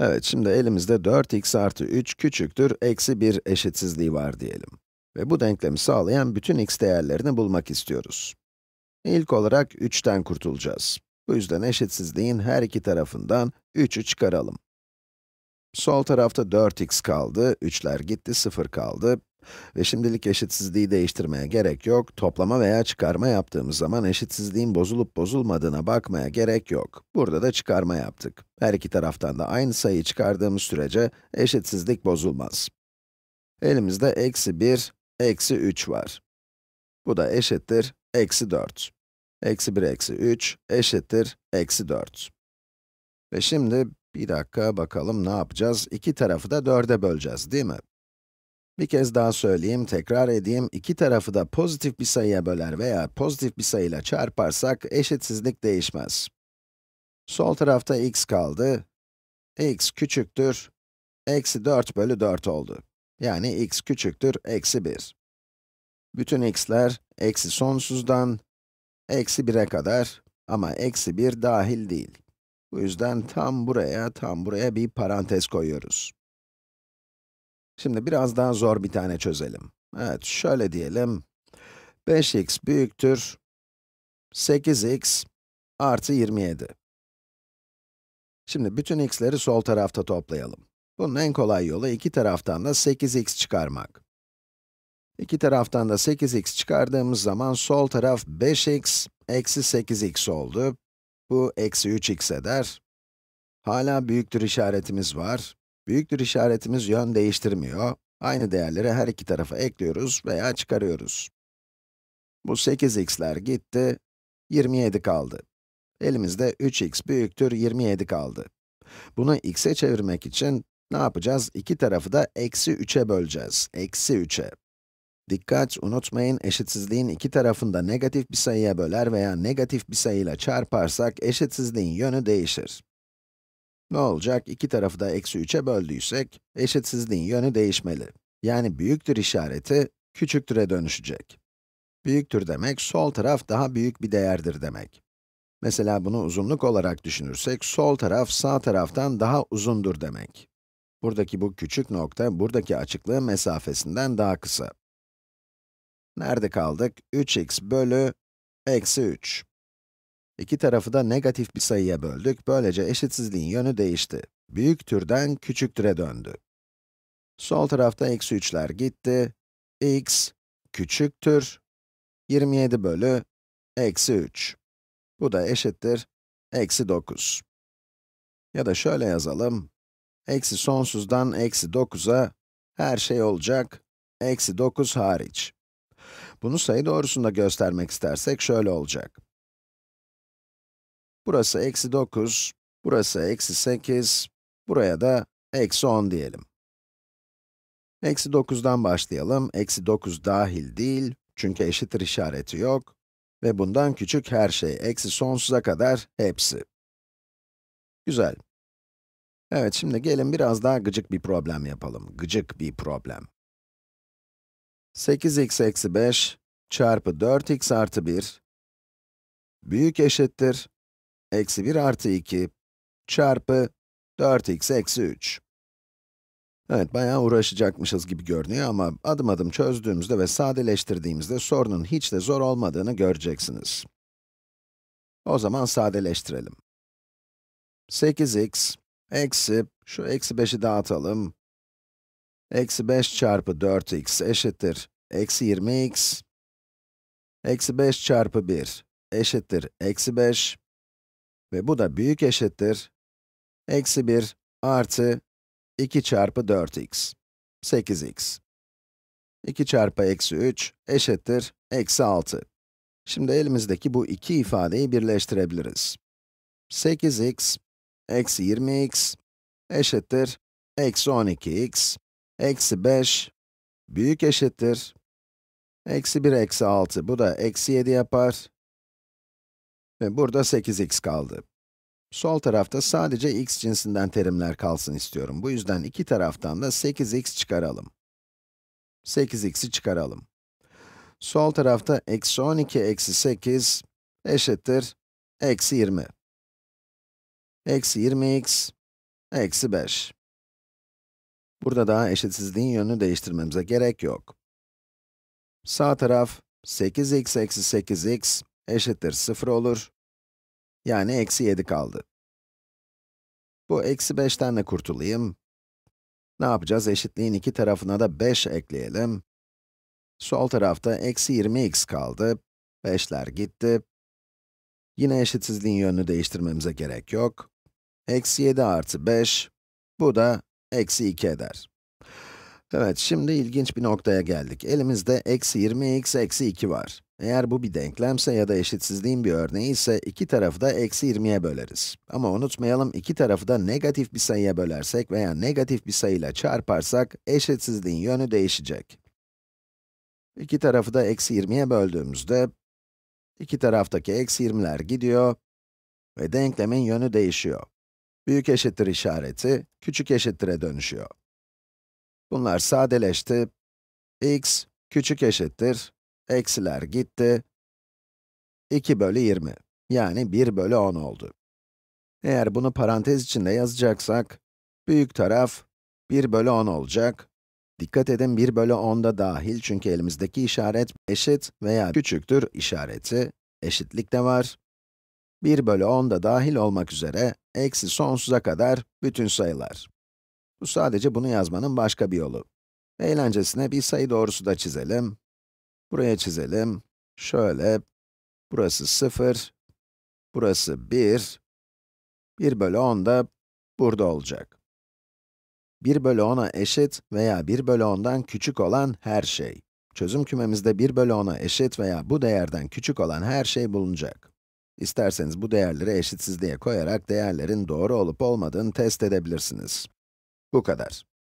Evet, şimdi elimizde 4x artı 3 küçüktür, eksi 1 eşitsizliği var diyelim. Ve bu denklemi sağlayan bütün x değerlerini bulmak istiyoruz. İlk olarak 3'ten kurtulacağız. Bu yüzden eşitsizliğin her iki tarafından 3'ü çıkaralım. Sol tarafta 4x kaldı, 3'ler gitti, 0 kaldı. Ve şimdilik eşitsizliği değiştirmeye gerek yok, toplama veya çıkarma yaptığımız zaman eşitsizliğin bozulup bozulmadığına bakmaya gerek yok. Burada da çıkarma yaptık. Her iki taraftan da aynı sayıyı çıkardığımız sürece eşitsizlik bozulmaz. Elimizde eksi 1, eksi 3 var. Bu da eşittir eksi 4. Eksi 1 eksi 3 eşittir eksi 4. Ve şimdi bir dakika bakalım ne yapacağız? İki tarafı da 4'e böleceğiz değil mi? Bir kez daha söyleyeyim, tekrar edeyim, İki tarafı da pozitif bir sayıya böler veya pozitif bir sayıyla çarparsak eşitsizlik değişmez. Sol tarafta x kaldı, x küçüktür, eksi 4 bölü 4 oldu. Yani x küçüktür, eksi 1. Bütün x'ler, eksi sonsuzdan, eksi 1'e kadar ama eksi 1 dahil değil. Bu yüzden tam buraya, tam buraya bir parantez koyuyoruz. Şimdi biraz daha zor bir tane çözelim. Evet, şöyle diyelim. 5x büyüktür 8x artı 27. Şimdi bütün x'leri sol tarafta toplayalım. Bunun en kolay yolu iki taraftan da 8x çıkarmak. İki taraftan da 8x çıkardığımız zaman sol taraf 5x eksi 8x oldu. Bu eksi 3x eder. Hala büyüktür işaretimiz var. Büyüktür işaretimiz yön değiştirmiyor. Aynı değerleri her iki tarafa ekliyoruz veya çıkarıyoruz. Bu 8x'ler gitti, 27 kaldı. Elimizde 3x büyüktür 27 kaldı. Bunu x'e çevirmek için ne yapacağız? İki tarafı da eksi 3'e böleceğiz. Eksi 3'e. Dikkat, unutmayın eşitsizliğin iki tarafında negatif bir sayıya böler veya negatif bir sayıyla çarparsak eşitsizliğin yönü değişir. Ne olacak? İki tarafı da eksi 3'e böldüysek, eşitsizliğin yönü değişmeli. Yani büyüktür işareti, küçüktüre dönüşecek. Büyüktür demek, sol taraf daha büyük bir değerdir demek. Mesela bunu uzunluk olarak düşünürsek, sol taraf sağ taraftan daha uzundur demek. Buradaki bu küçük nokta, buradaki açıklığın mesafesinden daha kısa. Nerede kaldık? 3x bölü eksi 3. İki tarafı da negatif bir sayıya böldük. Böylece eşitsizliğin yönü değişti. Büyük türden küçük türe döndü. Sol tarafta eksi 3'ler gitti. x küçük tür 27 bölü eksi 3. Bu da eşittir eksi 9. Ya da şöyle yazalım. Eksi sonsuzdan eksi 9'a her şey olacak. Eksi 9 hariç. Bunu sayı doğrusunda göstermek istersek şöyle olacak. Burası eksi 9, burası eksi 8, buraya da eksi 10 diyelim. Eksi 9'dan başlayalım. Eksi 9 dahil değil, çünkü eşittir işareti yok. Ve bundan küçük her şey, eksi sonsuza kadar hepsi. Güzel. Evet, şimdi gelin biraz daha gıcık bir problem yapalım. Gıcık bir problem. 8x eksi 5 çarpı 4x artı 1 büyük eşittir eksi 1 artı 2 çarpı 4x eksi 3. Evet, bayağı uğraşacakmışız gibi görünüyor ama adım adım çözdüğümüzde ve sadeleştirdiğimizde sorunun hiç de zor olmadığını göreceksiniz. O zaman sadeleştirelim. 8x eksi, şu eksi 5'i dağıtalım. Eksi 5 çarpı 4x eşittir eksi 20x. Eksi 5 çarpı 1 eşittir eksi 5. Ve bu da büyük eşittir. Eksi 1 artı 2 çarpı 4x. 8x. 2 çarpı eksi 3 eşittir eksi 6. Şimdi elimizdeki bu iki ifadeyi birleştirebiliriz. 8x eksi 20x eşittir eksi 12x eksi 5 büyük eşittir eksi 1 eksi 6 bu da eksi 7 yapar ve burada 8x kaldı. Sol tarafta sadece x cinsinden terimler kalsın istiyorum. Bu yüzden iki taraftan da 8x çıkaralım. 8x'i çıkaralım. Sol tarafta eksi 12 eksi 8 eşittir eksi 20. Eksi 20x eksi 5. Burada daha eşitsizliğin yönünü değiştirmemize gerek yok. Sağ taraf 8x eksi 8x eşittir 0 olur. Yani eksi 7 kaldı. Bu eksi 5'ten de kurtulayım. Ne yapacağız? Eşitliğin iki tarafına da 5 ekleyelim. Sol tarafta eksi 20x kaldı. 5'ler gitti. Yine eşitsizliğin yönünü değiştirmemize gerek yok. Eksi 7 artı 5, bu da eksi 2 eder. Evet, şimdi ilginç bir noktaya geldik. Elimizde eksi 20x, eksi 2 var. Eğer bu bir denklemse ya da eşitsizliğin bir örneği ise iki tarafı da eksi 20'ye böleriz. Ama unutmayalım iki tarafı da negatif bir sayıya bölersek veya negatif bir sayıyla çarparsak eşitsizliğin yönü değişecek. İki tarafı da eksi 20'ye böldüğümüzde iki taraftaki eksi 20'ler gidiyor ve denklemin yönü değişiyor. Büyük eşittir işareti küçük eşittire dönüşüyor. Bunlar sadeleşti. x küçük eşittir Eksiler gitti. 2 bölü 20, yani 1 bölü 10 oldu. Eğer bunu parantez içinde yazacaksak, büyük taraf 1 bölü 10 olacak. Dikkat edin 1 bölü 10 da dahil çünkü elimizdeki işaret eşit veya küçüktür işareti, eşitlik de var. 1 bölü 10 da dahil olmak üzere, eksi sonsuza kadar bütün sayılar. Bu sadece bunu yazmanın başka bir yolu. Eğlencesine bir sayı doğrusu da çizelim. Buraya çizelim. Şöyle, burası 0, burası 1. 1 bölü 10 da burada olacak. 1 bölü 10'a eşit veya 1 bölü 10'dan küçük olan her şey. Çözüm kümemizde 1 bölü 10'a eşit veya bu değerden küçük olan her şey bulunacak. İsterseniz bu değerleri eşitsizliğe koyarak değerlerin doğru olup olmadığını test edebilirsiniz. Bu kadar.